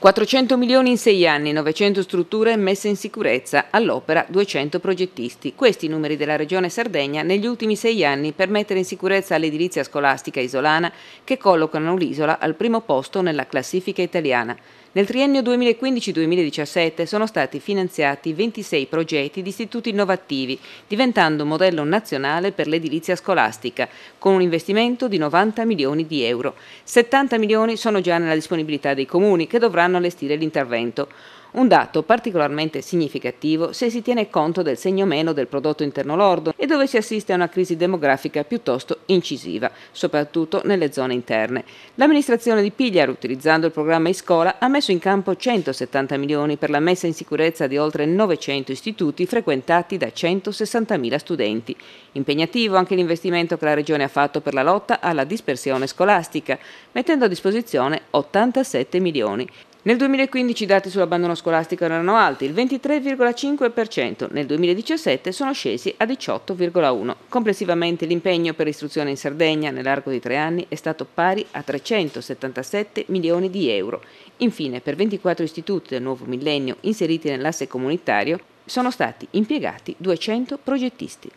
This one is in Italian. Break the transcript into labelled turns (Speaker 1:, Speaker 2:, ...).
Speaker 1: 400 milioni in sei anni, 900 strutture messe in sicurezza, all'opera 200 progettisti. Questi i numeri della Regione Sardegna negli ultimi sei anni per mettere in sicurezza l'edilizia scolastica isolana che collocano l'isola al primo posto nella classifica italiana. Nel triennio 2015-2017 sono stati finanziati 26 progetti di istituti innovativi, diventando modello nazionale per l'edilizia scolastica, con un investimento di 90 milioni di euro. 70 milioni sono già nella disponibilità dei comuni, che dovranno allestire l'intervento un dato particolarmente significativo se si tiene conto del segno meno del prodotto interno lordo e dove si assiste a una crisi demografica piuttosto incisiva, soprattutto nelle zone interne. L'amministrazione di Pigliar, utilizzando il programma Iscola, ha messo in campo 170 milioni per la messa in sicurezza di oltre 900 istituti frequentati da 160.000 studenti. Impegnativo anche l'investimento che la Regione ha fatto per la lotta alla dispersione scolastica, mettendo a disposizione 87 milioni. Nel 2015 i dati sull'abbandono scolastico erano alti, il 23,5%, nel 2017 sono scesi a 18,1%. Complessivamente l'impegno per l'istruzione in Sardegna nell'arco di tre anni è stato pari a 377 milioni di euro. Infine, per 24 istituti del nuovo millennio inseriti nell'asse comunitario sono stati impiegati 200 progettisti.